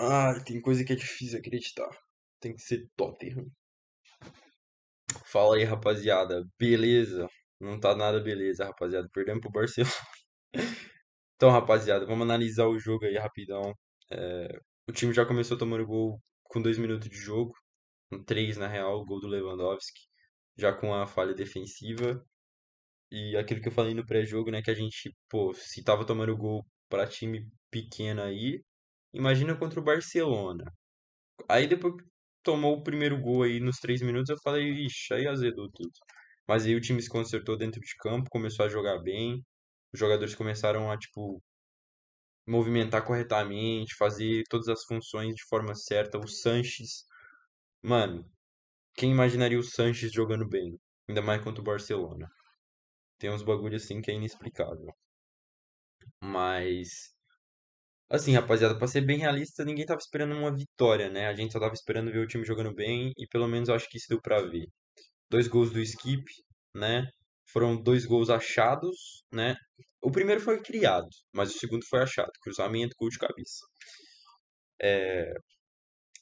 Ah, tem coisa que é difícil acreditar. Tem que ser Tottenham. Fala aí, rapaziada. Beleza? Não tá nada beleza, rapaziada. Perdemos pro Barcelona. então, rapaziada, vamos analisar o jogo aí rapidão. É... O time já começou tomando gol com dois minutos de jogo. Um 3, na real, o gol do Lewandowski. Já com a falha defensiva. E aquilo que eu falei no pré-jogo, né? Que a gente, pô, se tava tomando gol pra time pequeno aí, Imagina contra o Barcelona. Aí depois que tomou o primeiro gol aí nos três minutos, eu falei, ixi, aí azedou tudo. Mas aí o time se consertou dentro de campo, começou a jogar bem. Os jogadores começaram a, tipo, movimentar corretamente, fazer todas as funções de forma certa. O Sanches, mano, quem imaginaria o Sanches jogando bem? Ainda mais contra o Barcelona. Tem uns bagulho assim que é inexplicável. Mas Assim, rapaziada, pra ser bem realista, ninguém tava esperando uma vitória, né? A gente só tava esperando ver o time jogando bem e pelo menos eu acho que isso deu pra ver. Dois gols do Skip, né? Foram dois gols achados, né? O primeiro foi criado, mas o segundo foi achado. Cruzamento, gol de cabeça. É...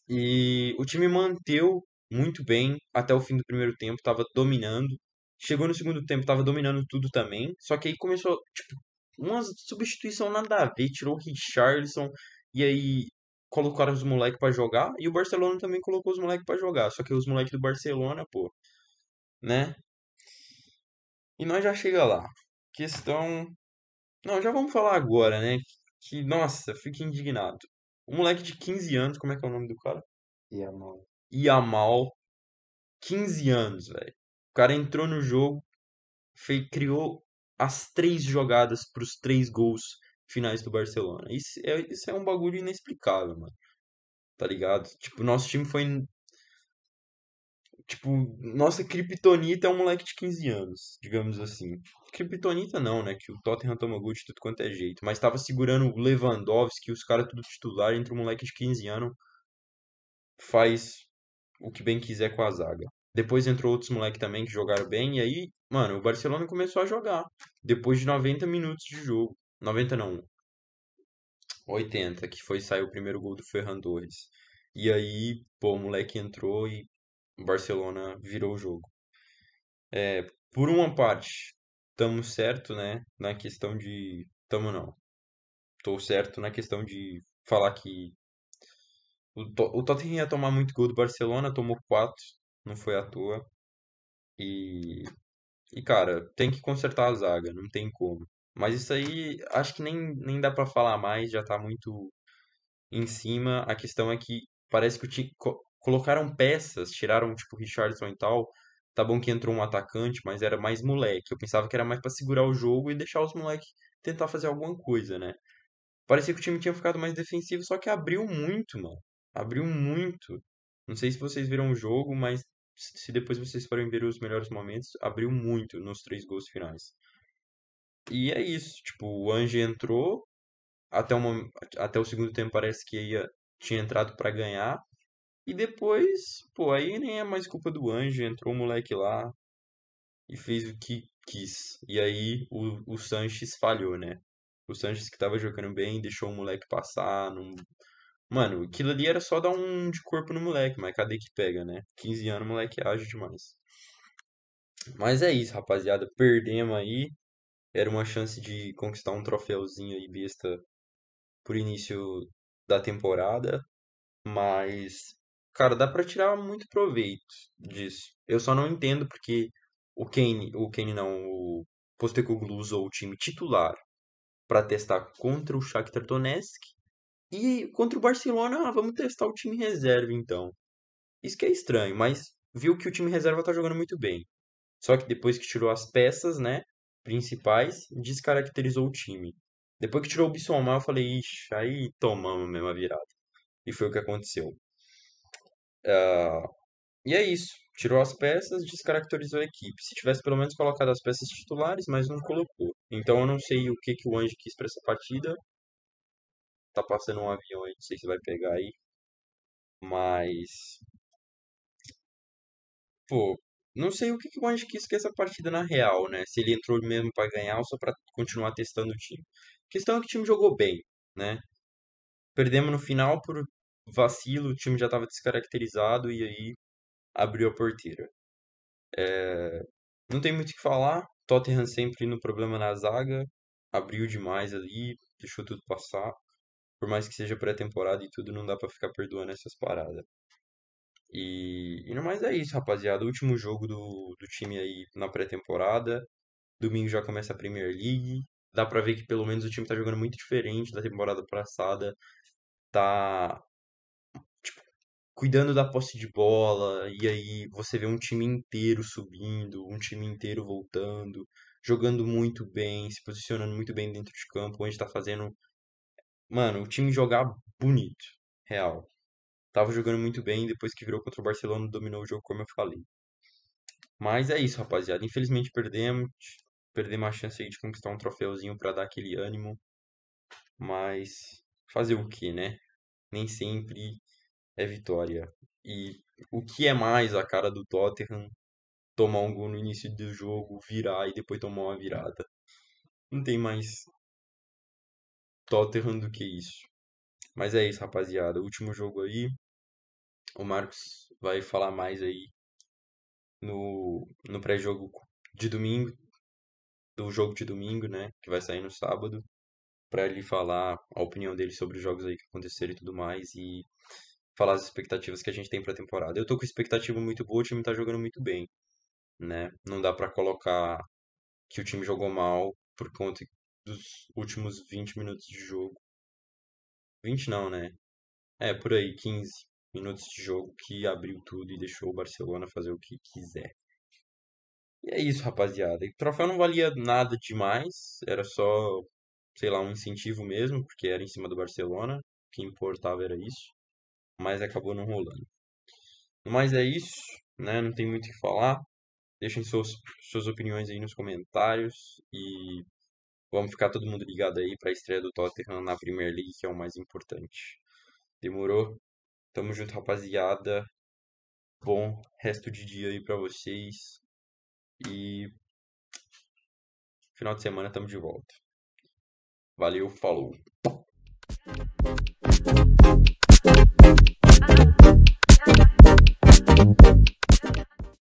E o time manteve muito bem até o fim do primeiro tempo, tava dominando. Chegou no segundo tempo, tava dominando tudo também. Só que aí começou, tipo, uma substituição nada a ver, tirou o Richarlison e aí colocaram os moleques para jogar e o Barcelona também colocou os moleques para jogar, só que os moleques do Barcelona, pô, né? E nós já chega lá. Questão Não, já vamos falar agora, né? Que nossa, fiquei indignado. Um moleque de 15 anos, como é que é o nome do cara? Iamal. Iamal. 15 anos, velho. O cara entrou no jogo, fez, criou as três jogadas para os três gols finais do Barcelona. Isso é, isso é um bagulho inexplicável, mano. Tá ligado? Tipo, nosso time foi. Tipo, nossa Kryptonita é um moleque de 15 anos, digamos assim. Kryptonita não, né? Que o Tottenham toma gol de tudo quanto é jeito. Mas tava segurando o Lewandowski, os caras tudo titular, entre um moleque de 15 anos. Faz o que bem quiser com a zaga. Depois entrou outros moleques também que jogaram bem. E aí, mano, o Barcelona começou a jogar. Depois de 90 minutos de jogo. 90 não. 80, que foi sair o primeiro gol do Ferran Torres. E aí, pô, o moleque entrou e o Barcelona virou o jogo. É, por uma parte, tamo certo, né? Na questão de. Tamo não. Tô certo na questão de falar que o, o Tottenham ia tomar muito gol do Barcelona, tomou 4 não foi à toa. E, e cara, tem que consertar a zaga, não tem como. Mas isso aí, acho que nem, nem dá para falar mais, já tá muito em cima. A questão é que parece que o time, co colocaram peças, tiraram tipo Richardson e tal. Tá bom que entrou um atacante, mas era mais moleque. Eu pensava que era mais para segurar o jogo e deixar os moleques tentar fazer alguma coisa, né? Parecia que o time tinha ficado mais defensivo, só que abriu muito, mano. Abriu muito. Não sei se vocês viram o jogo, mas se depois vocês forem ver os melhores momentos, abriu muito nos três gols finais. E é isso, tipo, o Ange entrou, até, uma, até o segundo tempo parece que ia, tinha entrado para ganhar, e depois, pô, aí nem é mais culpa do Ange, entrou o moleque lá e fez o que quis. E aí o, o Sanches falhou, né? O Sanches que tava jogando bem, deixou o moleque passar, não, Mano, aquilo ali era só dar um de corpo no moleque, mas cadê que pega, né? 15 anos o moleque age demais. Mas é isso, rapaziada. Perdemos aí. Era uma chance de conquistar um troféuzinho aí besta por início da temporada. Mas, cara, dá para tirar muito proveito disso. Eu só não entendo porque o Kane, o Kane não, o Postecoglou usou o time titular para testar contra o Shakhtar Donetsk e contra o Barcelona, ah, vamos testar o time reserva então. Isso que é estranho, mas viu que o time reserva tá jogando muito bem. Só que depois que tirou as peças, né, principais, descaracterizou o time. Depois que tirou o Bissomar, eu falei, ixi, aí tomamos mesmo a virada. E foi o que aconteceu. Uh, e é isso. Tirou as peças, descaracterizou a equipe. Se tivesse pelo menos colocado as peças titulares, mas não colocou. Então eu não sei o que, que o Ange quis para essa partida tá passando um avião aí, não sei se vai pegar aí. Mas. Pô, não sei o que, que o que quis com essa partida na real, né? Se ele entrou mesmo para ganhar ou só pra continuar testando o time. A questão é que o time jogou bem, né? Perdemos no final por vacilo, o time já tava descaracterizado e aí abriu a porteira. É... Não tem muito o que falar. Tottenham sempre no problema na zaga. Abriu demais ali, deixou tudo passar por mais que seja pré-temporada e tudo, não dá para ficar perdoando essas paradas. E, e no mais é isso, rapaziada. O último jogo do, do time aí na pré-temporada. Domingo já começa a Premier League. Dá pra ver que pelo menos o time tá jogando muito diferente da temporada passada. Tá tipo, cuidando da posse de bola. E aí você vê um time inteiro subindo, um time inteiro voltando, jogando muito bem, se posicionando muito bem dentro de campo, onde tá fazendo Mano, o time jogar bonito, real. Tava jogando muito bem, depois que virou contra o Barcelona, dominou o jogo, como eu falei. Mas é isso, rapaziada. Infelizmente perdemos. Perdemos a chance aí de conquistar um troféuzinho para dar aquele ânimo. Mas fazer o que, né? Nem sempre é vitória. E o que é mais a cara do Tottenham tomar um gol no início do jogo, virar e depois tomar uma virada? Não tem mais Tottenham do que isso. Mas é isso, rapaziada. Último jogo aí. O Marcos vai falar mais aí no, no pré-jogo de domingo. Do jogo de domingo, né? Que vai sair no sábado. Pra ele falar a opinião dele sobre os jogos aí que aconteceram e tudo mais. E falar as expectativas que a gente tem pra temporada. Eu tô com expectativa muito boa, o time tá jogando muito bem. Né? Não dá pra colocar que o time jogou mal por conta dos últimos 20 minutos de jogo. 20 não, né? É, por aí, 15 minutos de jogo que abriu tudo e deixou o Barcelona fazer o que quiser. E é isso, rapaziada. O troféu não valia nada demais, era só, sei lá, um incentivo mesmo, porque era em cima do Barcelona, o que importava era isso, mas acabou não rolando. Mas é isso, né? Não tem muito o que falar. Deixem suas, suas opiniões aí nos comentários e Vamos ficar todo mundo ligado aí para a estreia do Tottenham na Premier League, que é o mais importante. Demorou? Tamo junto, rapaziada. Bom resto de dia aí para vocês. E final de semana tamo de volta. Valeu, falou. Thank you.